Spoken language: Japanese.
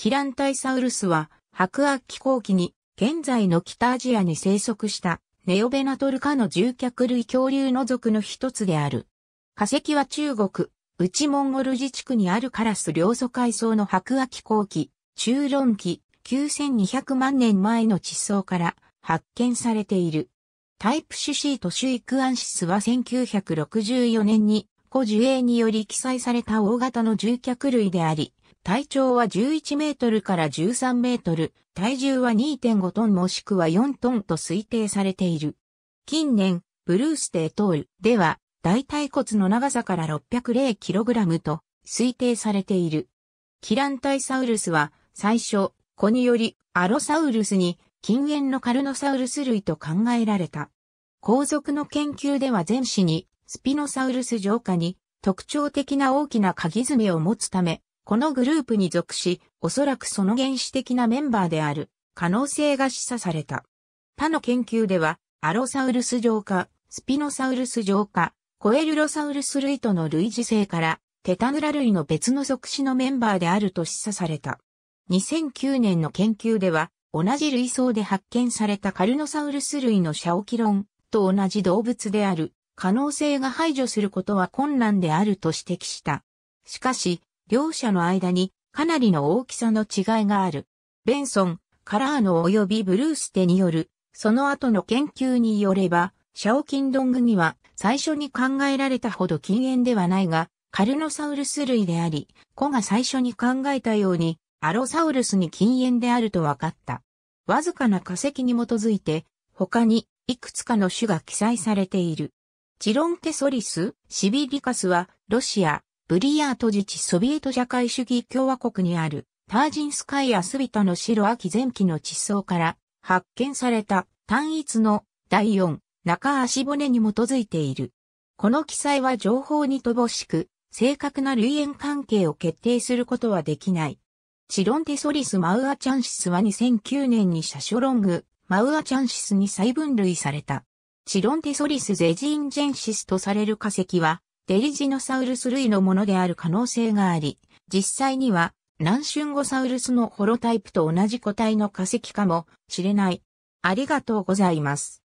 キランタイサウルスは白亜紀後期に現在の北アジアに生息したネオベナトル科の獣脚類恐竜の属の一つである。化石は中国、内モンゴル自治区にあるカラス両祖階層の白亜紀後期、中論期、9200万年前の地層から発見されている。タイプ種シート種イクアンシスは1964年に古樹英により記載された大型の獣脚類であり、体長は11メートルから13メートル、体重は2.5トンもしくは4トンと推定されている。近年、ブルース・デ・ートールでは、大腿骨の長さから6 0 0ラムと推定されている。キランタイサウルスは、最初、子によりアロサウルスに近縁のカルノサウルス類と考えられた。後続の研究では前肢にスピノサウルス上下に特徴的な大きな鍵爪を持つため、このグループに属し、おそらくその原始的なメンバーである可能性が示唆された。他の研究では、アロサウルス上下、スピノサウルス上下、コエルロサウルス類との類似性から、テタヌラ類の別の属子のメンバーであると示唆された。2009年の研究では、同じ類層で発見されたカルノサウルス類のシャオキロンと同じ動物である可能性が排除することは困難であると指摘した。しかし、両者の間にかなりの大きさの違いがある。ベンソン、カラーノ及びブルーステによる、その後の研究によれば、シャオキンドングには最初に考えられたほど禁煙ではないが、カルノサウルス類であり、子が最初に考えたように、アロサウルスに禁煙であると分かった。わずかな化石に基づいて、他にいくつかの種が記載されている。チロンテソリス、シビリカスはロシア、ブリヤート自治ソビエト社会主義共和国にあるタージンスカイアスビタの白秋前期の地層から発見された単一の第四中足骨に基づいている。この記載は情報に乏しく、正確な類縁関係を決定することはできない。チロンテソリス・マウアチャンシスは2009年にシャショロング、マウアチャンシスに再分類された。チロンテソリス・ゼジンジェンシスとされる化石は、デリジノサウルス類のものである可能性があり、実際には、南春ゴサウルスのホロタイプと同じ個体の化石かもしれない。ありがとうございます。